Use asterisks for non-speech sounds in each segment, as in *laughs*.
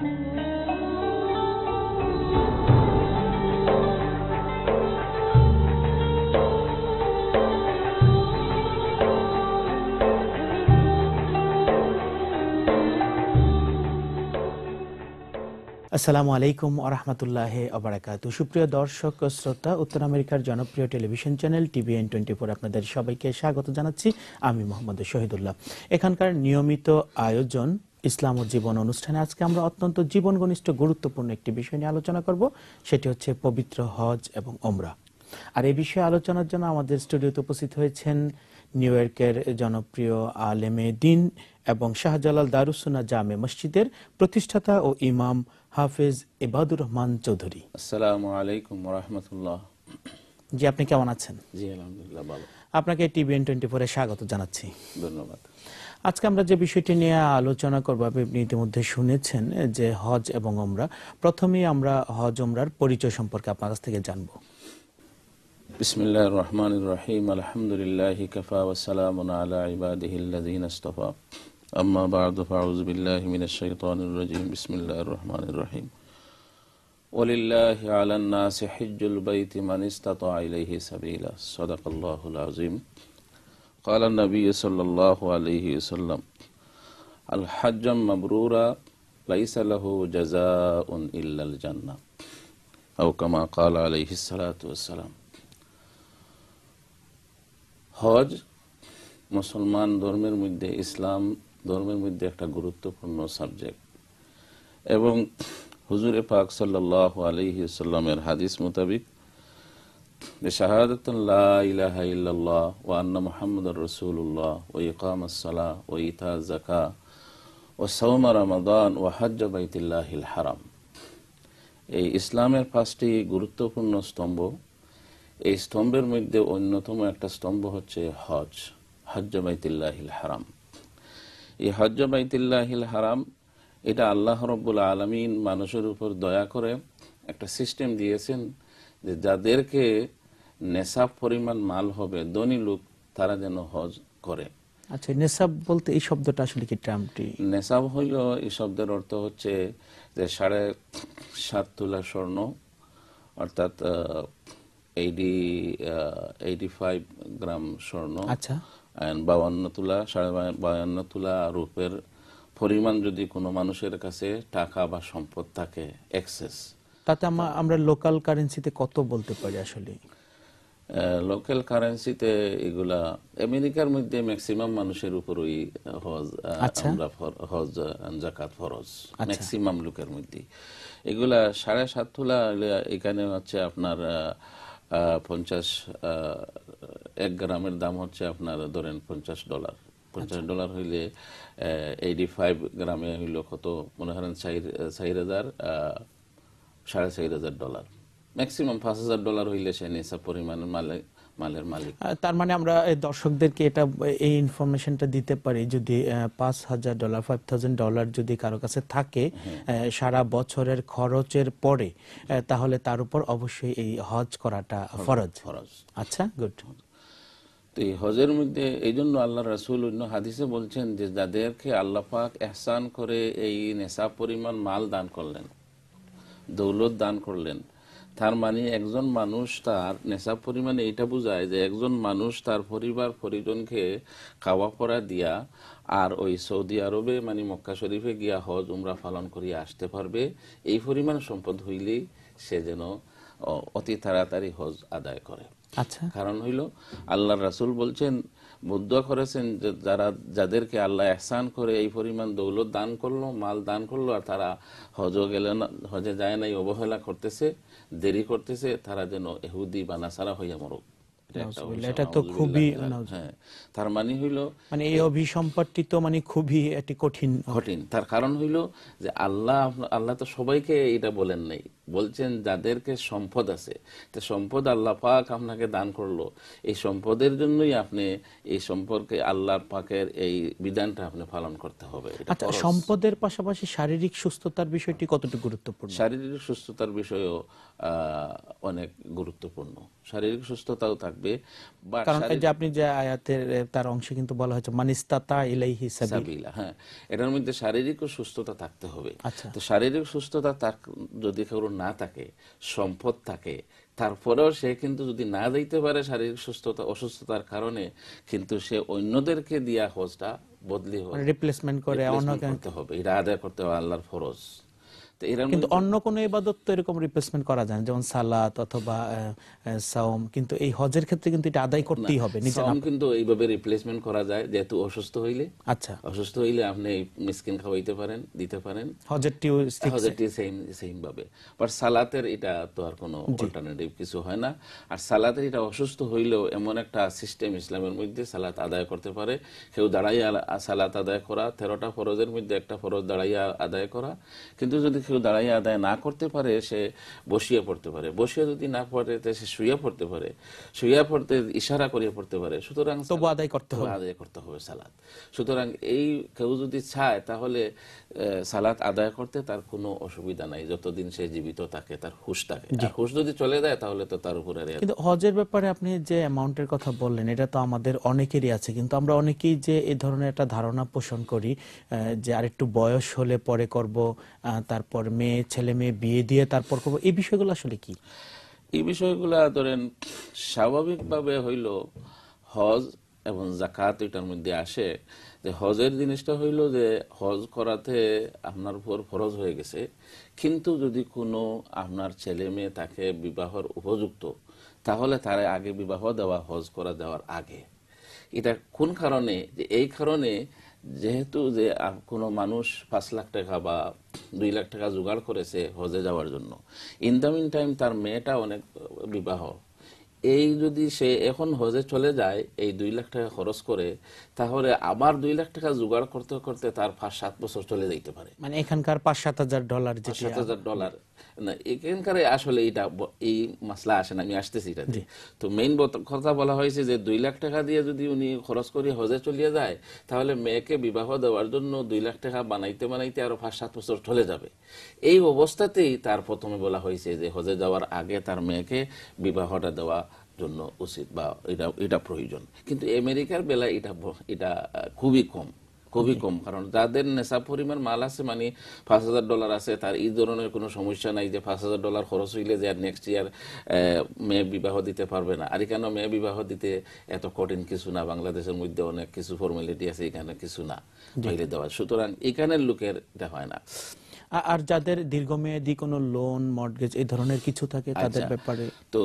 আসসালামু আলাইকুম আহমতুল্লাহ আবরাকাত সুপ্রিয় দর্শক শ্রোতা উত্তর আমেরিকার জনপ্রিয় television channel TVN twenty four আপনাদের সবাইকে স্বাগত জানাচ্ছি আমি মোহাম্মদ শহীদুল্লাহ এখানকার নিয়মিত আয়োজন ইসলাম ও জীবন অনুষ্ঠানে আজকে আমরা অত্যন্ত জীবন ঘনিষ্ঠ গুরুত্বপূর্ণ একটি বিষয় নিয়ে আলোচনা করব সেটি হচ্ছে পবিত্র হজ এবং ওমরা আর এই বিষয়ে আলোচনার জন্য আমাদের স্টুডিওতে উপস্থিত হয়েছেন নিউ ইয়র্কের জনপ্রিয় আলেমে দিন এবং শাহজালাল দারুসুনা জামে মসজিদের প্রতিষ্ঠাতা ও ইমাম হাফেজ ইবাদুর রহমান চৌধুরী আসসালাম আলাইকুম রহমতুল্লাহ জি আপনি কেমন আছেন জি আলহামদুলিল্লাহ ভালো আপনাকে টিভিএন টোয়েন্টি ফোরে স্বাগত জানাচ্ছি ধন্যবাদ আজকে আমরা যে বিষয়টি নিয়ে আলোচনা করব আপনি ইতিমধ্যে শুনেছেন যে হজ এবং ওমরা প্রথমেই আমরা হজ ওমরার পরিচয় সম্পর্কে আপনার কাছ থেকে জানব বিসমিল্লাহ রহমান রহিম আলহামদুলিল্লাহ কফা ওসালাম আলা ইবাদিহিল্লাযিনা ইসতাফা আম্মা বাদ ফাউযু বিল্লাহি মিনাশ শাইতানির রাজিম বিসমিল্লাহির রহমানির রহিম ওয়ালিল্লাহি আলান নাসি হিজ্জুল বাইতি মান ইসতাতা ইলাইহি সাবিলা সাদাকাল্লাহুল আযীম قال النبي صلى الله عليه وسلم الحج مبرورا ليس له جزاء إلا الجنة أو كما قال عليه الصلاة والسلام হজ মুসলমান ধর্মের মধ্যে ইসলাম ধর্মের মধ্যে একটা গুরুত্বপূর্ণ সাবজেক্ট এবং হুজুরে পাক সাল্লাহ আলহি সাল্লামের হাদিস মোতাবিক لا الله محمد رسول الله وصوم رمضان وحج بيت الله الحرام এই ইসলামের পাঁচটি গুরুত্বপূর্ণ স্তম্ভ এই স্তম্ভের মধ্যে অন্যতম একটা স্তম্ভ হচ্ছে হজ হজ্জ বাইতিল্লাহিল হারাম এই হজ্জ বাইতিল্লাহিল হারাম এটা আল্লাহ রব্বুল আলমিন মানুষের উপর দয়া করে একটা সিস্টেম দিয়েছেন যে যাদেরকে নেশাব পরিমাণ মাল হবে ধনী লোক তারা যেন হজ করে আচ্ছা নেশাব বলতে এই শব্দটা আসলে কি টার্মটি নেশাব হইল এই শব্দের অর্থ হচ্ছে যে সাড়ে সাত তোলা স্বর্ণ অর্থাৎ এইটি এইটি ফাইভ গ্রাম স্বর্ণ আচ্ছা বাউান্ন তোলা সাড়ে বাউান্ন তোলা রূপের পরিমাণ যদি কোনো মানুষের কাছে টাকা বা সম্পদ থাকে এক্সেস তাতে আমরা লোকাল কারেন্সিতে কত বলতে পারি আসলে লোকাল কারেন্সিতে এগুলা আমেরিকার মধ্যে ম্যাক্সিমাম মানুষের উপর ওই হজ আচ্ছা। আমরা হজ জাকাত ফরজ ম্যাক্সিমাম আচ্ছা। লোকের মধ্যে এগুলা সাড়ে সাত তোলা এখানে হচ্ছে আপনার পঞ্চাশ এক গ্রামের দাম হচ্ছে আপনার ধরেন পঞ্চাশ ডলার পঞ্চাশ আচ্ছা। ডলার হইলে এইটি ফাইভ গ্রামে হইল কত মনে করেন চার হাজার সাড়ে চার হাজার ডলার ম্যাক্সিমাম পাঁচ হাজার ডলার হইলে সে নেশা পরিমাণের মালে মালের মালিক তার মানে আমরা দর্শকদেরকে এটা এই ইনফরমেশনটা দিতে পারি যদি পাঁচ হাজার ডলার ফাইভ থাউজেন্ড ডলার যদি কারো কাছে থাকে হ্যাঁ। সারা বছরের খরচের পরে তাহলে তার উপর অবশ্যই এই হজ করাটা ফরজ ফরজ আচ্ছা গুড তো এই হজের মধ্যে এই জন্য আল্লাহ রাসুল অন্য হাদিসে বলছেন যে যাদেরকে আল্লাহ পাক এহসান করে এই নেশা পরিমাণ মাল দান করলেন দৌলত দান করলেন তার মানে একজন মানুষ তার নেশা পরিমাণে এটা বোঝায় যে একজন মানুষ তার পরিবার পরিজনকে খাওয়া পরা দিয়া আর ওই সৌদি আরবে মানে মক্কা শরীফে গিয়া হজ উমরা পালন করিয়া আসতে পারবে এই পরিমাণ সম্পদ হইলেই সে যেন অতি তাড়াতাড়ি হজ আদায় করে আচ্ছা কারণ হইল আল্লাহ রাসুল বলছেন মুদ্রা করেছেন যারা যাদেরকে আল্লাহ এহসান করে এই পরিমাণ দৌলত দান করলো মাল দান করলো আর তারা হজ গেলে না হজে যায় নাই অবহেলা করতেছে দেরি করতেছে তারা যেন এহুদি বা নাসারা হইয়া মরুক যাদেরকে সম্পদ আছে সম্পদ আল্লাহ পাক আপনাকে দান করলো এই সম্পদের জন্যই আপনি এই সম্পর্কে আল্লাহ পাকের এই বিধানটা আপনি পালন করতে হবে আচ্ছা, সম্পদের পাশাপাশি শারীরিক সুস্থতার বিষয়টি কতটুকু গুরুত্বপূর্ণ শারীরিক সুস্থতার বিষয়ও অনেক গুরুত্বপূর্ণ শারীরিক সুস্থতাও থাকবে কারণ যে আপনি যে আয়াতের তার অংশে কিন্তু বলা হয়েছে মানিস্তাতা ইলাইহি সাবিলা হ্যাঁ এটার মধ্যে শারীরিক সুস্থতা থাকতে হবে আচ্ছা। তো শারীরিক সুস্থতা তার যদি কেউ না থাকে সম্পদ থাকে তারপরেও সে কিন্তু যদি না দিতে পারে শারীরিক সুস্থতা অসুস্থতার কারণে কিন্তু সে অন্যদেরকে দিয়া হজটা বদলি হবে রিপ্লেসমেন্ট করে অন্য করতে হবে এটা আদায় করতে হবে আল্লাহর ফরজ কিন্তু অন্য কোন ইবাদত তো এরকম রিপ্লেসমেন্ট করা যায় যেমন সালাত অথবা সাওম কিন্তু এই হজের ক্ষেত্রে কিন্তু এটা আদায় করতেই হবে সাওম কিন্তু এইভাবে রিপ্লেসমেন্ট করা যায় যেহেতু অসুস্থ হইলে আচ্ছা অসুস্থ হইলে আপনি মিসকিন খাওয়াইতে পারেন দিতে পারেন হজেরটিও হজেরটিও সেম সেম ভাবে বাট সালাতের এটা তো আর কোনো অল্টারনেটিভ কিছু হয় না আর সালাতের এটা অসুস্থ হইলেও এমন একটা সিস্টেম ইসলামের মধ্যে সালাত আদায় করতে পারে কেউ দাঁড়াইয়া সালাত আদায় করা তেরোটা ফরজের মধ্যে একটা ফরজ দাঁড়াইয়া আদায় করা কিন্তু যদি কেউ দাঁড়াইয়া আদায় না করতে পারে সে বসিয়ে পড়তে পারে বসিয়ে যদি না পড়ে তো সে শুয়ে পড়তে পারে শুয়ে পড়তে ইশারা করিয়ে পড়তে পারে সুতরাং তবু আদায় করতে হবে আদায় করতে হবে সালাদ সুতরাং এই কেউ যদি চায় তাহলে সালাত আদায় করতে তার কোনো অসুবিধা নাই যতদিন সে জীবিত থাকে তার হুশ থাকে হুশ যদি চলে যায় তাহলে তো তার উপরে কিন্তু হজের ব্যাপারে আপনি যে অ্যামাউন্টের কথা বললেন এটা তো আমাদের অনেকেরই আছে কিন্তু আমরা অনেকেই যে এই ধরনের একটা ধারণা পোষণ করি যে আর একটু বয়স হলে পরে করব তারপর তারপর মেয়ে ছেলে মেয়ে বিয়ে দিয়ে তারপর করবো এই বিষয়গুলো আসলে কি এই বিষয়গুলো ধরেন স্বাভাবিকভাবে হইল হজ এবং জাকাত এটার মধ্যে আসে যে হজের জিনিসটা হইল যে হজ করাতে আপনার উপর ফরজ হয়ে গেছে কিন্তু যদি কোনো আপনার ছেলে মেয়ে তাকে বিবাহর উপযুক্ত তাহলে তারা আগে বিবাহ দেওয়া হজ করা দেওয়ার আগে এটা কোন কারণে যে এই কারণে যেহেতু যে কোনো মানুষ পাঁচ লাখ টাকা বা দুই লাখ টাকা জোগাড় করেছে হজে যাওয়ার জন্য ইন দ্য মিন টাইম তার মেয়েটা অনেক বিবাহ এই যদি সে এখন হজে চলে যায় এই দুই লাখ টাকা খরচ করে তাহলে আবার দুই লাখ টাকা জোগাড় করতে করতে তার পাঁচ সাত বছর চলে যেতে পারে মানে এখানকার পাঁচ সাত হাজার ডলার সাত হাজার ডলার না এখানকার আসলে এটা এই মাসলা আসে না আমি আসতেছি এটা তো মেইন কথা বলা হয়েছে যে দুই লাখ টাকা দিয়ে যদি উনি খরচ করে হজে চলিয়ে যায় তাহলে মেয়েকে বিবাহ দেওয়ার জন্য দুই লাখ টাকা বানাইতে বানাইতে আরো পাঁচ সাত বছর চলে যাবে এই অবস্থাতেই তার প্রথমে বলা হয়েছে যে হজে যাওয়ার আগে তার মেয়েকে বিবাহটা দেওয়া জন্য উচিত বা এটা এটা প্রয়োজন কিন্তু আমেরিকার বেলায় এটা এটা খুবই কম খুবই কম কারণ যাদের নেশা পরিমাণ মাল আছে মানে পাঁচ হাজার ডলার আছে তার এই ধরনের কোনো সমস্যা নাই যে পাঁচ হাজার ডলার খরচ হইলে যে আর নেক্সট ইয়ার মেয়ে বিবাহ দিতে পারবে না আর এখানে মেয়ে বিবাহ দিতে এত কঠিন কিছু না বাংলাদেশের মধ্যে অনেক কিছু ফর্মালিটি আছে এখানে কিছু না দেওয়া সুতরাং এখানের লোকের এটা হয় না আর যাদের দীর্ঘমেয়াদী কোনো লোন মর্গেজ এই ধরনের কিছু থাকে তাদের আচ্ছা। ব্যাপারে তো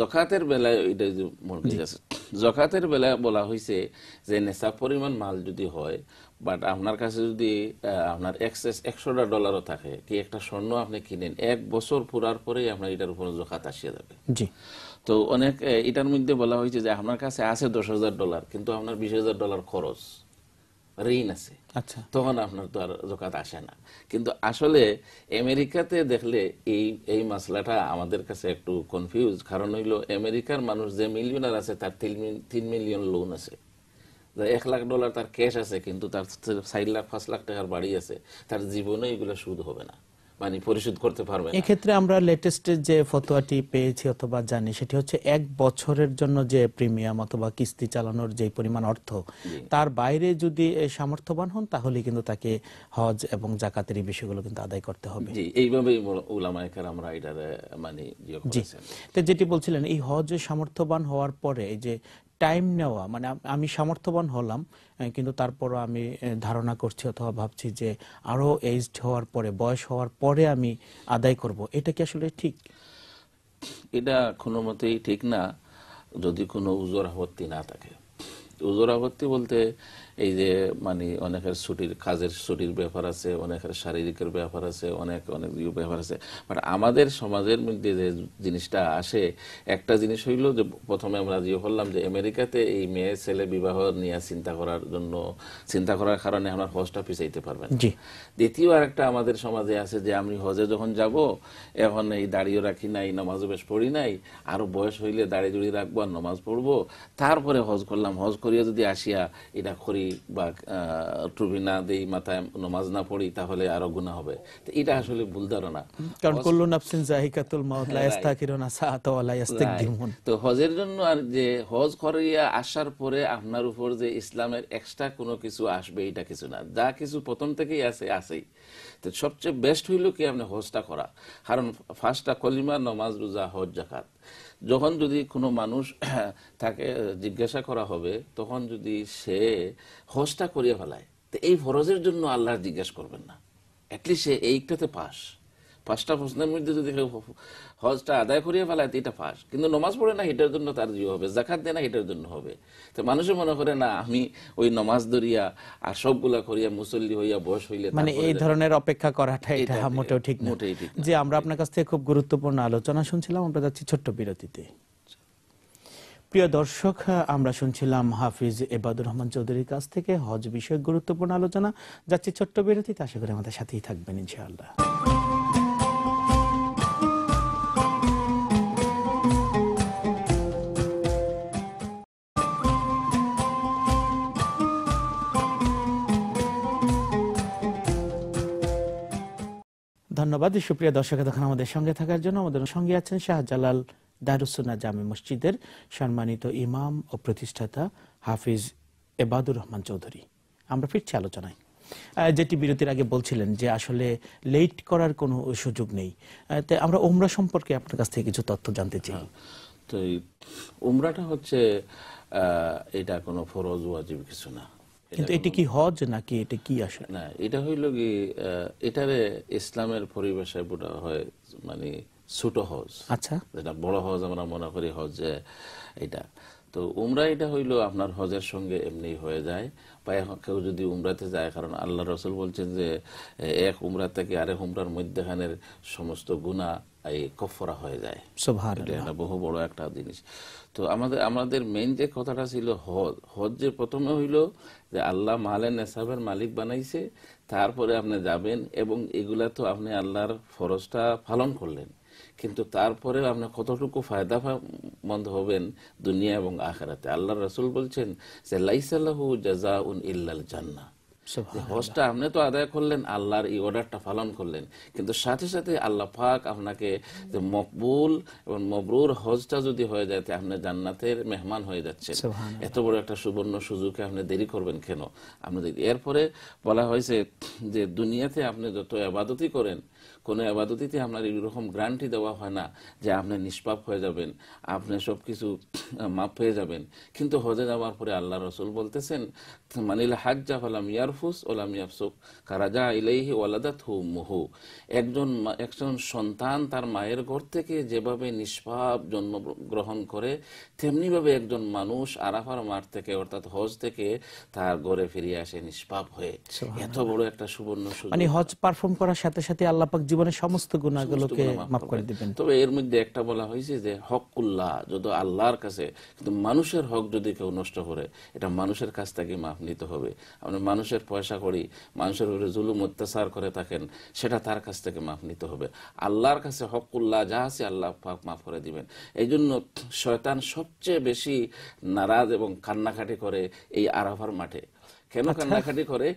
জকাতের বেলায় এটা মর্গেজ আছে জকাতের বেলায় বলা হয়েছে যে নেশা পরিমাণ মাল যদি হয় বাট আপনার কাছে যদি আপনার এক্সেস একশোটা ডলারও থাকে কি একটা স্বর্ণ আপনি কিনেন এক বছর পুরার পরে আপনার এটার উপর জকাত আসিয়া যাবে জি তো অনেক এটার মধ্যে বলা হয়েছে যে আপনার কাছে আছে দশ হাজার ডলার কিন্তু আপনার বিশ হাজার ডলার খরচ ঋণ আছে আচ্ছা। তখন আপনার তো আর জকাত আসে না কিন্তু আসলে আমেরিকাতে দেখলে এই এই মাসলাটা আমাদের কাছে একটু কনফিউজ কারণ হইল আমেরিকার মানুষ যে মিলিয়নার আছে তার তিন মিলিয়ন লোন আছে এক লাখ ডলার তার ক্যাশ আছে কিন্তু তার চার লাখ পাঁচ লাখ টাকার বাড়ি আছে তার জীবনে এগুলো সুদ হবে না মানে পরিশোধ করতে পারবে এক্ষেত্রে আমরা লেটেস্ট যে ফতোয়াটি পেয়েছি অথবা জানি সেটি হচ্ছে এক বছরের জন্য যে প্রিমিয়াম অথবা কিস্তি চালানোর যে পরিমাণ অর্থ তার বাইরে যদি সামর্থ্যবান হন তাহলে কিন্তু তাকে হজ এবং জাকাতের বিষয়গুলো কিন্তু আদায় করতে হবে এইভাবে আমরা এটা মানে ইয়ে জি তো যেটি বলছিলেন এই হজ সামর্থ্যবান হওয়ার পরে এই যে টাইম নেওয়া মানে আমি সামর্থ্যবান হলাম কিন্তু তারপরও আমি ধারণা করছি অথবা ভাবছি যে আরও এজড হওয়ার পরে বয়স হওয়ার পরে আমি আদায় করব এটা কি আসলে ঠিক এটা কোনো মতেই ঠিক না যদি কোনো উজোর আপত্তি না থাকে উজোর আপত্তি বলতে এই যে মানে অনেকের ছুটির কাজের ছুটির ব্যাপার আছে অনেকের শারীরিকের ব্যাপার আছে অনেক অনেক ইয়ে ব্যাপার আছে বাট আমাদের সমাজের মধ্যে যে জিনিসটা আসে একটা জিনিস হইল যে প্রথমে আমরা যে ইয়ে বললাম যে আমেরিকাতে এই মেয়ে ছেলে বিবাহ নিয়ে চিন্তা করার জন্য চিন্তা করার কারণে আমরা হজটা পিছাইতে পারবেন দ্বিতীয় আর একটা আমাদের সমাজে আছে যে আমি হজে যখন যাব এখন এই দাড়িও রাখি নাই নামাজ বেশ পড়ি নাই আরো বয়স হইলে দাড়ি জুড়ি রাখবো আর নামাজ পড়বো তারপরে হজ করলাম হজ করিয়া যদি আসিয়া এটা করি বা টুপি না দিই মাথায় নমাজ না পড়ি তাহলে আরো গুণা হবে এটা আসলে ভুল ধারণা কারণ কুল্লু নাফসিন জাহিকাতুল মাউত লা *laughs* ইস্তাকিরুনা সাআতা ওয়া লা ইস্তাকদিমুন তো হজের জন্য আর যে হজ করিয়া আসার পরে আপনার উপর যে ইসলামের এক্সট্রা কোনো কিছু আসবে এটা কিছু না যা কিছু প্রথম থেকেই আছে আছেই তো সবচেয়ে বেস্ট হইলো কি আপনি হজটা করা কারণ ফার্স্টটা কলিমা নমাজ রোজা হজ জাকাত যখন যদি কোনো মানুষ *clears throat* তাকে জিজ্ঞাসা করা হবে তখন যদি সে হজটা করিয়ে ফেলায় তো এই ফরজের জন্য আল্লাহ জিজ্ঞাসা করবেন না অ্যাটলিস্ট সে এইটাতে পাস পাঁচটা প্রশ্নের মধ্যে যদি কেউ হজটা আদায় করিয়ে ফেলায় এটা ফাঁস কিন্তু নমাজ পড়ে না এটার জন্য তার জিও ইয়ে হবে জাকাত দেয় না এটার জন্য হবে তো মানুষে মনে করে না আমি ওই নমাজ ধরিয়া আর সবগুলা করিয়া মুসল্লি হইয়া বয়স হইলে মানে এই ধরনের অপেক্ষা করাটা এটা মোটেও ঠিক মোটেই ঠিক যে আমরা আপনার কাছ থেকে খুব গুরুত্বপূর্ণ আলোচনা শুনছিলাম আমরা যাচ্ছি ছোট্ট বিরতিতে প্রিয় দর্শক আমরা শুনছিলাম হাফিজ এবাদুর রহমান চৌধুরীর কাছ থেকে হজ বিষয়ে গুরুত্বপূর্ণ আলোচনা যাচ্ছি ছোট্ট বিরতিতে আশা করি আমাদের সাথেই থাকবেন ইনশাআল্লাহ ধন্যবাদ সুপ্রিয় দর্শক এতক্ষণ আমাদের সঙ্গে থাকার জন্য আমাদের সঙ্গে আছেন শাহজালাল দারুসুনা জামে মসজিদের সম্মানিত ইমাম ও প্রতিষ্ঠাতা হাফিজ এবাদুর রহমান চৌধুরী আমরা ফিরছি আলোচনায় যেটি বিরতির আগে বলছিলেন যে আসলে লেট করার কোনো সুযোগ নেই তাই আমরা ওমরা সম্পর্কে আপনার কাছ থেকে কিছু তথ্য জানতে চাই হ্যাঁ, তো ওমরাটা হচ্ছে এটা কোনো ফরজ ওয়াজিব কিছু না কিন্তু এটা কি হজ নাকি এটা কি আসলে না এটা হইল কি এটারে ইসলামের পরিবেশে বোঝা হয় মানে ছোট হজ আচ্ছা যেটা বড় হজ আমরা মনে করি হজ যে এটা তো উমরা এটা হইল আপনার হজের সঙ্গে এমনি হয়ে যায় বা কেউ যদি উমরাতে যায় কারণ আল্লাহ রসুল বলছেন যে এক উমরা থেকে আরেক উমরার মধ্যখানের সমস্ত গুণা এই কফরা হয়ে যায় বহু বড় একটা জিনিস তো আমাদের আমাদের মেইন যে কথাটা ছিল হজ হজ যে প্রথমে হইল যে আল্লাহ মালে নেশাবের মালিক বানাইছে তারপরে আপনি যাবেন এবং এগুলা তো আপনি আল্লাহর ফরজটা পালন করলেন কিন্তু তারপরে আপনি কতটুকু ফায়দা মন্দ হবেন দুনিয়া এবং আখেরাতে আল্লাহ রসুল বলছেন যে লাইসাল্লাহ জাজা উন ইল্লাল জান্না হজটা আপনি তো আদায় করলেন আল্লাহর এই অর্ডারটা পালন করলেন কিন্তু সাথে সাথে আল্লাহ পাক আপনাকে মকবুল এবং মবরুর হজটা যদি হয়ে যায় আপনি জান্নাতের মেহমান হয়ে যাচ্ছেন এত বড় একটা সুবর্ণ সুযোগে আপনি দেরি করবেন কেন আপনি এরপরে বলা হয়েছে যে দুনিয়াতে আপনি যত আবাদতি করেন কোনো আবাদতিতে আপনার এরকম গ্রান্টি দেওয়া হয় না যে আপনি নিষ্পাপ হয়ে যাবেন আপনি সব কিছু মাপ হয়ে যাবেন কিন্তু হজে যাওয়ার পরে আল্লাহ রসুল বলতেছেন হজ থেকে তার ফিরিয়ে আসে নিষ্পাপ হয়ে এত বড় একটা সুবর্ণ মানে হজ পারফর্ম করার সাথে সাথে আল্লাপাক জীবনের সমস্ত গুণাগুলোকে মাফ করে দিবেন তবে এর মধ্যে একটা বলা হয়েছে যে হকুল্লাহ যদি আল্লাহর কাছে কিন্তু মানুষের হক যদি কেউ নষ্ট করে এটা মানুষের কাছ থেকে মাফ নিতে হবে আপনি মানুষের পয়সা করি মানুষের উপরে জুলুম অত্যাচার করে থাকেন সেটা তার কাছ থেকে মাফ নিতে হবে আল্লাহর কাছে হকুল্লাহ যা আছে আল্লাহ পাক মাফ করে দিবেন এই জন্য শয়তান সবচেয়ে বেশি নারাজ এবং কান্নাকাটি করে এই আরাফার মাঠে কেন আচ্ছা। কান্নাকাটি করে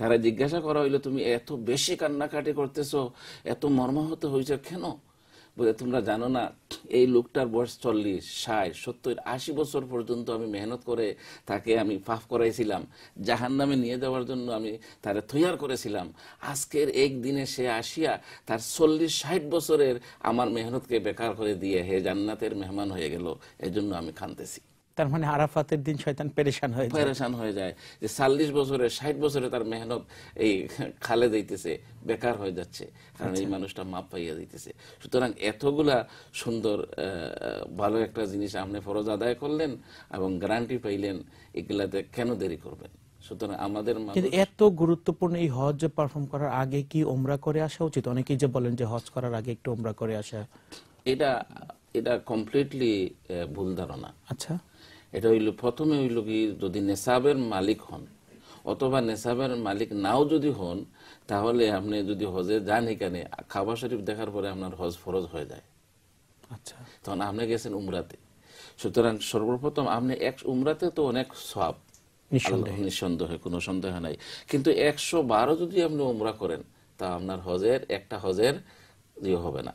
তারা জিজ্ঞাসা করা হইলো তুমি এত বেশি কান্নাকাটি করতেছ এত মর্মাহত হয়েছে কেন বলে তোমরা জানো না এই লোকটার বয়স চল্লিশ ষাট সত্তর আশি বছর পর্যন্ত আমি মেহনত করে তাকে আমি পাফ করাইছিলাম জাহান নামে নিয়ে যাওয়ার জন্য আমি তারে তৈয়ার করেছিলাম আজকের একদিনে সে আসিয়া তার চল্লিশ ষাট বছরের আমার মেহনতকে বেকার করে দিয়ে হে জান্নাতের মেহমান হয়ে গেল এজন্য আমি খানতেছি তার মানে আরাফাতের দিন শয়তান পেরেশান হয়ে যায় পেরেশান হয়ে যায় যে চল্লিশ বছরে ষাট বছরে তার মেহনত এই খালে দিতেছে বেকার হয়ে যাচ্ছে কারণ আচ্ছা। এই মানুষটা মাপ পাইয়া দিতেছে সুতরাং এতগুলা সুন্দর ভালো একটা জিনিস আপনি ফরজ আদায় করলেন এবং গ্যারান্টি পাইলেন এগুলাতে কেন দেরি করবেন সুতরাং আমাদের এত গুরুত্বপূর্ণ এই হজ পারফর্ম করার আগে কি ওমরা করে আসা উচিত অনেকেই যে বলেন যে হজ করার আগে একটু ওমরা করে আসা এটা এটা কমপ্লিটলি ভুল ধারণা আচ্ছা এটা হইল প্রথমে হইল কি যদি নেশাবের মালিক হন অথবা নেশাবের মালিক নাও যদি হন তাহলে আপনি যদি হজে যান এখানে খাবার শরীফ দেখার পরে আপনার হজ ফরজ হয়ে যায় আচ্ছা তখন আপনি গেছেন উমরাতে সুতরাং সর্বপ্রথম আপনি এক উমরাতে তো অনেক সব নিঃসন্দেহে কোনো সন্দেহ নাই কিন্তু একশো বারো যদি আপনি উমরা করেন তা আপনার হজের একটা হজের ইয়ে হবে না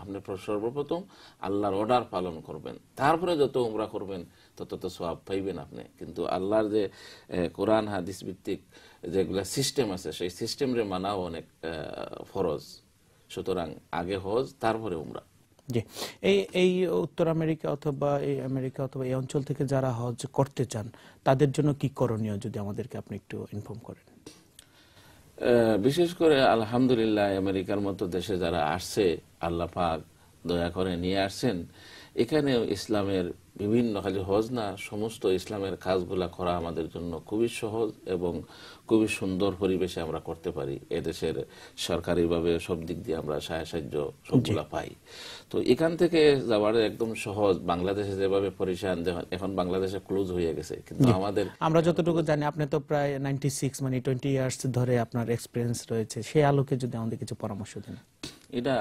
আপনি সর্বপ্রথম আল্লাহর অর্ডার পালন করবেন তারপরে যত উমরা করবেন তত তো সব পাইবেন আপনি কিন্তু আল্লাহর যে কোরআন হাদিস ভিত্তিক যেগুলা সিস্টেম আছে সেই সিস্টেমরে মানাও অনেক ফরজ সুতরাং আগে হজ তারপরে উমরা জি এই এই উত্তর আমেরিকা অথবা এই আমেরিকা অথবা এই অঞ্চল থেকে যারা হজ করতে চান তাদের জন্য কি করণীয় যদি আমাদেরকে আপনি একটু ইনফর্ম করেন বিশেষ করে আলহামদুলিল্লাহ আমেরিকার মতো দেশে যারা আসছে আল্লাহ পাক দয়া করে নিয়ে আসছেন এখানে ইসলামের বিভিন্ন খালি হজ না সমস্ত ইসলামের কাজগুলা করা আমাদের জন্য খুবই সহজ এবং খুবই সুন্দর পরিবেশে আমরা করতে পারি এদেশের সরকারিভাবে সব দিক দিয়ে আমরা সাহায্য সবগুলা পাই তো এখান থেকে যাওয়ার একদম সহজ বাংলাদেশে যেভাবে পরিশান এখন বাংলাদেশে ক্লোজ হয়ে গেছে কিন্তু আমাদের আমরা যতটুকু জানি আপনি তো প্রায় নাইনটি সিক্স মানে টোয়েন্টি ইয়ার্স ধরে আপনার এক্সপিরিয়েন্স রয়েছে সেই আলোকে যদি আমাদের কিছু পরামর্শ দেন এটা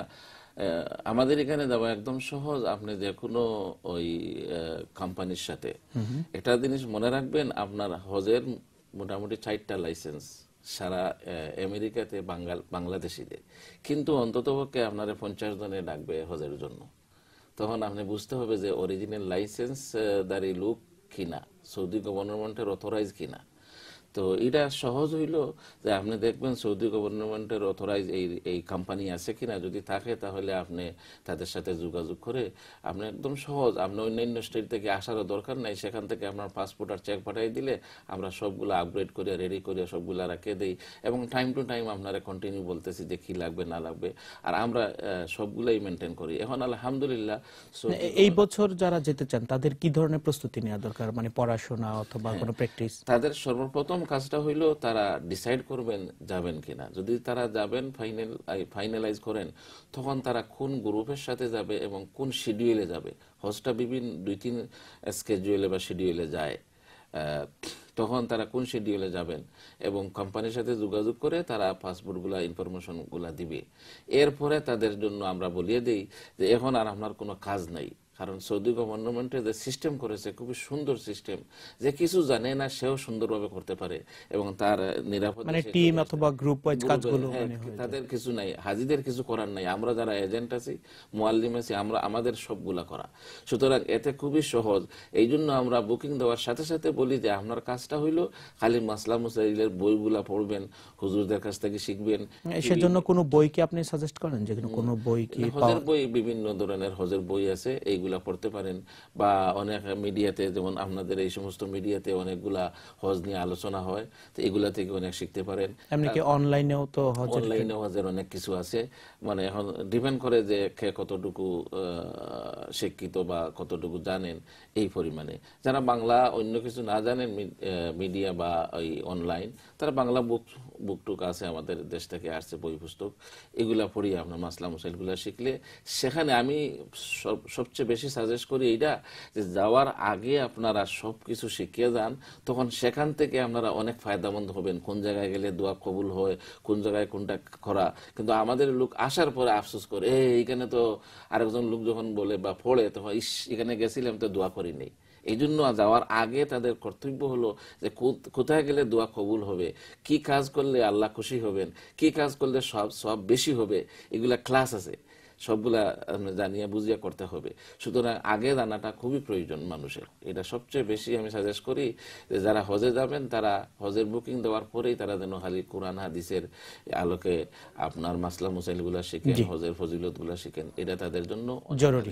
আমাদের এখানে দেওয়া একদম সহজ আপনি যে কোনো ওই কোম্পানির সাথে একটা জিনিস মনে রাখবেন আপনার হজের মোটামুটি চারটা লাইসেন্স সারা আমেরিকাতে বাঙ্গাল বাংলাদেশিদের কিন্তু অন্ততপক্ষে আপনার পঞ্চাশ জনে ডাকবে হজের জন্য তখন আপনি বুঝতে হবে যে অরিজিনাল লাইসেন্স দাঁড়িয়ে লোক কিনা সৌদি গভর্নমেন্টের অথরাইজ কিনা তো এটা সহজ হইল যে আপনি দেখবেন সৌদি গভর্নমেন্টের অথরাইজ এই এই কোম্পানি আছে কিনা যদি থাকে তাহলে আপনি তাদের সাথে যোগাযোগ করে আপনি একদম সহজ আপনি অন্যান্য স্টেট থেকে আসারও দরকার নাই সেখান থেকে আপনার পাসপোর্ট আর চেক পাঠিয়ে দিলে আমরা সবগুলো আপগ্রেড করে রেডি করে সবগুলো রাখে দিই এবং টাইম টু টাইম আপনারা কন্টিনিউ বলতেছি যে কী লাগবে না লাগবে আর আমরা সবগুলোই মেনটেন করি এখন আলহামদুলিল্লাহ মানে এই বছর যারা যেতে চান তাদের কি ধরনের প্রস্তুতি নেওয়া দরকার মানে পড়াশোনা অথবা হ্যাঁ। কোনো প্র্যাকটিস তাদের সর্বপ্রথম কাজটা হইলো তারা ডিসাইড করবেন যাবেন কিনা যদি তারা যাবেন ফাইনাল ফাইনালাইজ করেন তখন তারা কোন গ্রুপের সাথে যাবে এবং কোন শিডিউলে যাবে হজটা বিভিন্ন দুই তিন স্কেজুয়েলে বা শিডিউলে যায় তখন তারা কোন শিডিউলে যাবেন এবং কোম্পানির সাথে যোগাযোগ করে তারা পাসপোর্টগুলা ইনফরমেশনগুলা দিবে এরপরে তাদের জন্য আমরা বলিয়ে দিই যে এখন আর আপনার কোনো কাজ নাই কারণ সৌদি গভর্নমেন্টের যে সিস্টেম করেছে খুবই সুন্দর সিস্টেম যে কিছু জানে না সেও সুন্দরভাবে করতে পারে এবং তার নিরাপদ মানে টিম অথবা গ্রুপ ওয়াইজ কাজগুলো হ্যাঁ, মানে তাদের কিছু নাই হাজিদের কিছু করার নাই আমরা যারা এজেন্ট আছি মুআল্লিম আছি আমরা আমাদের সবগুলা করা সুতরাং এতে খুবই সহজ এই জন্য আমরা বুকিং দেওয়ার সাথে সাথে বলি যে আপনার কাজটা হইলো খালি মাসলা মুসাইলের বইগুলা পড়বেন হুজুরদের কাছ থেকে শিখবেন সেজন্য কোনো বই কি আপনি সাজেস্ট করেন যে কোনো বই কি হজের বই বিভিন্ন ধরনের হজের বই আছে এই এগুলা পড়তে পারেন বা অনেক মিডিয়াতে যেমন আপনাদের এই সমস্ত মিডিয়াতে অনেকগুলা হজ নিয়ে আলোচনা হয় তো এগুলা থেকে অনেক শিখতে পারেন এমনকি অনলাইনেও তো অনলাইনেও হজের অনেক কিছু আছে মানে এখন ডিপেন্ড করে যে কে কতটুকু শিক্ষিত বা কতটুকু জানেন এই পরিমাণে যারা বাংলা অন্য কিছু না জানেন মিডিয়া বা ওই অনলাইন তারা বাংলা বুক বুকটুক আছে আমাদের দেশ থেকে আসছে বই পুস্তক এগুলা পড়িয়ে আপনার মাসলা মুসাইলগুলা শিখলে সেখানে আমি সবচেয়ে বেশি সাজেস্ট করি এইটা যে যাওয়ার আগে আপনারা সব কিছু শিখিয়ে যান তখন সেখান থেকে আপনারা অনেক ফায়দামন্দ হবেন কোন জায়গায় গেলে দোয়া কবুল হয় কোন জায়গায় কোনটা করা কিন্তু আমাদের লোক আসার পরে আফসোস করে এই এখানে তো আরেকজন লোক যখন বলে বা পড়ে তখন ইস এখানে গেছিলাম তো দোয়া করিনি এই জন্য যাওয়ার আগে তাদের কর্তব্য হলো যে কোথায় গেলে দোয়া কবুল হবে কি কাজ করলে আল্লাহ খুশি হবেন কি কাজ করলে সব সব বেশি হবে এগুলা ক্লাস আছে সবগুলা জানিয়া বুঝিয়া করতে হবে সুতরাং আগে জানাটা খুবই প্রয়োজন মানুষের এটা সবচেয়ে বেশি আমি সাজেস্ট করি যে যারা হজে যাবেন তারা হজের বুকিং দেওয়ার পরেই তারা যেন খালি কোরআন হাদিসের আলোকে আপনার মাসলা মুসাইলগুলো শিখেন হজের ফজিলতগুলো শিখেন এটা তাদের জন্য জরুরি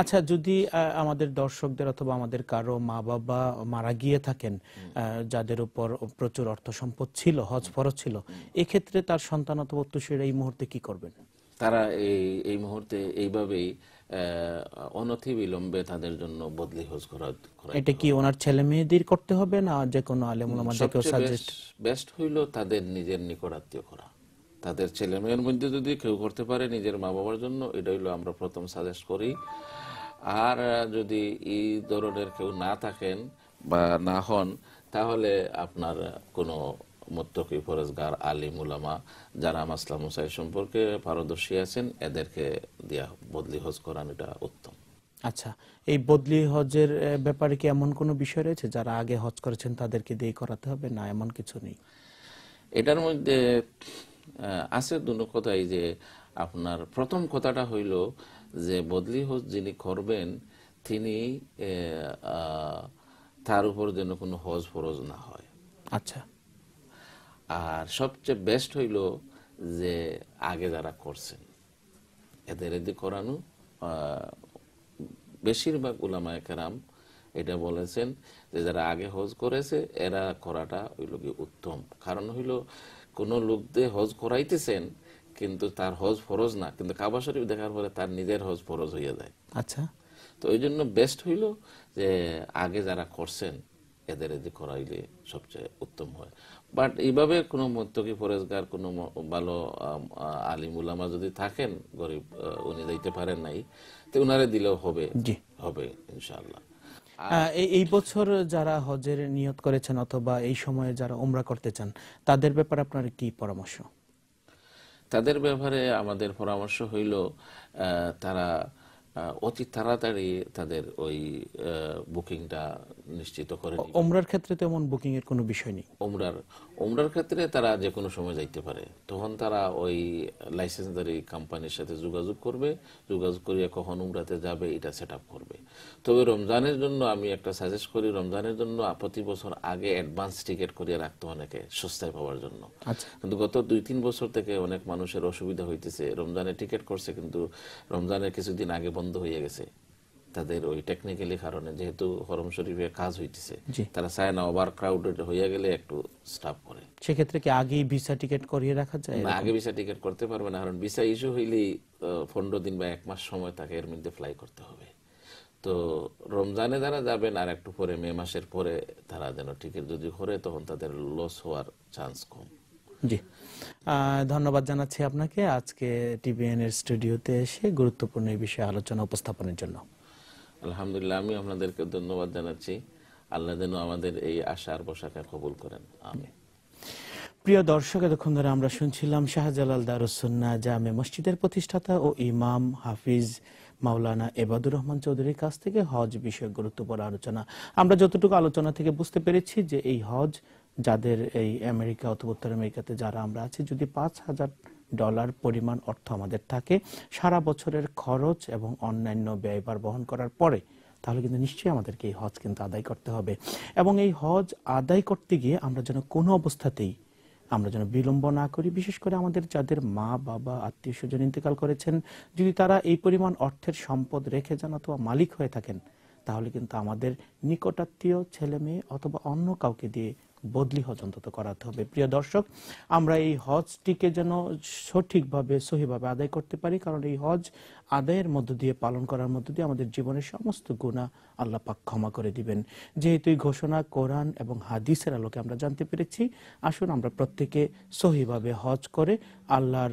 আচ্ছা যদি আমাদের দর্শকদের অথবা আমাদের কারো মা বাবা মারা গিয়ে থাকেন যাদের উপর প্রচুর অর্থ সম্পদ ছিল হজ ফরজ ছিল এক্ষেত্রে তার সন্তান অথবা উত্তরসীরা এই মুহূর্তে কি করবেন তারা এই এই মুহূর্তে এইভাবেই অনথি বিলম্বে তাদের জন্য বদলি হজ করা এটা কি ওনার ছেলে মেয়েদের করতে হবে না যে কোনো আলেম ওলামা ওলামাদেরকে সাজেস্ট বেস্ট হইল তাদের নিজের নিকট আত্মীয় করা তাদের ছেলে মেয়ের মধ্যে যদি কেউ করতে পারে নিজের মা বাবার জন্য এটা হইলো আমরা প্রথম সাজেস্ট করি আর যদি এই ধরনের কেউ না থাকেন বা না হন তাহলে আপনার কোনো মোত্তকি ফরেজগার আলী মুলামা যারা মাসলাম মুসাই সম্পর্কে পারদর্শী আছেন এদেরকে দিয়া বদলি হজ করান এটা উত্তম আচ্ছা এই বদলি হজের ব্যাপারে কি এমন কোনো বিষয় রয়েছে যারা আগে হজ করেছেন তাদেরকে দিয়ে করাতে হবে না এমন কিছু নেই এটার মধ্যে আছে দুটো কথাই যে আপনার প্রথম কথাটা হইল যে বদলি হজ যিনি করবেন তিনি তার উপর যেন কোনো হজ ফরজ না হয় আচ্ছা আর সবচেয়ে বেস্ট হইল যে আগে যারা করছেন এদের এদি করানো বেশিরভাগ উলামায় কেরাম এটা বলেছেন যে যারা আগে হজ করেছে এরা করাটা ওই লোকই উত্তম কারণ হইল কোনো দিয়ে হজ করাইতেছেন কিন্তু তার হজ ফরজ না কিন্তু কাবা শরীফ দেখার পরে তার নিজের হজ ফরজ হয়ে যায় আচ্ছা তো ওই জন্য বেস্ট হইল যে আগে যারা করছেন এদের এদি করাইলে সবচেয়ে উত্তম হয় বাট এইভাবে কোনো মুত্তকি ফরেজগার কোনো ভালো আলিম উলামা যদি থাকেন গরিব উনি দিতে পারেন নাই তো উনারে দিলেও হবে হবে ইনশাআল্লাহ এই বছর যারা হজের নিয়ত করেছেন অথবা এই সময়ে যারা ওমরা করতে চান তাদের ব্যাপারে আপনার কি পরামর্শ তাদের ব্যাপারে আমাদের পরামর্শ হইল তারা অতি তাড়াতাড়ি তাদের ওই বুকিংটা নিশ্চিত করে ওমরার ক্ষেত্রে তেমন বুকিং এর কোনো বিষয় নেই ওমরার ওমরার ক্ষেত্রে তারা যে কোনো সময় যাইতে পারে তখন তারা ওই লাইসেন্সধারী কোম্পানির সাথে যোগাযোগ করবে যোগাযোগ করিয়া কখন উমরাতে যাবে এটা সেট করবে তবে রমজানের জন্য আমি একটা সাজেস্ট করি রমজানের জন্য প্রতি বছর আগে অ্যাডভান্স টিকিট করিয়া রাখতো অনেকে সস্তায় পাওয়ার জন্য আচ্ছা। কিন্তু গত দুই তিন বছর থেকে অনেক মানুষের অসুবিধা হইতেছে রমজানে টিকিট করছে কিন্তু রমজানের কিছুদিন আগে বন্ধ বন্ধ হয়ে গেছে তাদের ওই টেকনিক্যালি কারণে যেহেতু হরম শরীফে কাজ হইতেছে তারা চায় না ওভার ক্রাউডেড হইয়া গেলে একটু স্টাফ করে সেক্ষেত্রে কি আগে ভিসা টিকেট করিয়ে রাখা যায় না আগে ভিসা টিকেট করতে পারবে না কারণ ভিসা ইস্যু হইলেই পনেরো দিন বা এক মাস সময় তাকে এর মধ্যে ফ্লাই করতে হবে তো রমজানে তারা যাবেন আর একটু পরে মে মাসের পরে তারা যেন টিকিট যদি করে তখন তাদের লস হওয়ার চান্স কম জি ধন্যবাদ জানাচ্ছি আপনাকে আজকে টিভিএন এর স্টুডিওতে এসে গুরুত্বপূর্ণ এই বিষয়ে আলোচনা উপস্থাপনের জন্য আলহামদুলিল্লাহ আমি আপনাদেরকে ধন্যবাদ জানাচ্ছি আল্লাহ যেন আমাদের এই আশার পোশাকে কবুল করেন আমি প্রিয় দর্শক এতক্ষণ ধরে আমরা শুনছিলাম শাহজালাল দারুসন্না জামে মসজিদের প্রতিষ্ঠাতা ও ইমাম হাফিজ মাওলানা এবাদুর রহমান চৌধুরীর কাছ থেকে হজ বিষয়ে গুরুত্বপূর্ণ আলোচনা আমরা যতটুকু আলোচনা থেকে বুঝতে পেরেছি যে এই হজ যাদের এই আমেরিকা অথবা উত্তর আমেরিকাতে যারা আমরা আছি যদি পাঁচ হাজার ডলার পরিমাণ অর্থ আমাদের থাকে সারা বছরের খরচ এবং অন্যান্য ব্যয়ভার বহন করার পরে তাহলে কিন্তু নিশ্চয়ই আমাদেরকে এই হজ কিন্তু আদায় করতে হবে এবং এই হজ আদায় করতে গিয়ে আমরা যেন কোনো অবস্থাতেই আমরা যেন বিলম্ব না করি বিশেষ করে আমাদের যাদের মা বাবা আত্মীয় স্বজন ইন্তেকাল করেছেন যদি তারা এই পরিমাণ অর্থের সম্পদ রেখে যান অথবা মালিক হয়ে থাকেন তাহলে কিন্তু আমাদের নিকটাত্মীয় ছেলে মেয়ে অথবা অন্য কাউকে দিয়ে বদলি হজ অন্তত করাতে হবে প্রিয় দর্শক আমরা এই হজটিকে যেন সঠিকভাবে সহিভাবে আদায় করতে পারি কারণ এই হজ আদায়ের মধ্য দিয়ে পালন করার মধ্য দিয়ে আমাদের জীবনের সমস্ত গুণা আল্লাহ পাক ক্ষমা করে দিবেন যেহেতু এই ঘোষণা কোরআন এবং হাদিসের আলোকে আমরা জানতে পেরেছি আসুন আমরা প্রত্যেকে সহিভাবে হজ করে আল্লাহর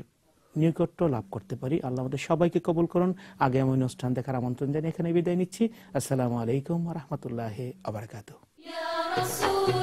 নৈকট্য লাভ করতে পারি আল্লাহ আমাদের সবাইকে কবুল করুন আগে আমি অনুষ্ঠান দেখার আমন্ত্রণ জানিয়ে এখানে বিদায় নিচ্ছি আসসালামু আলাইকুম রহমতুল্লাহ Rasul.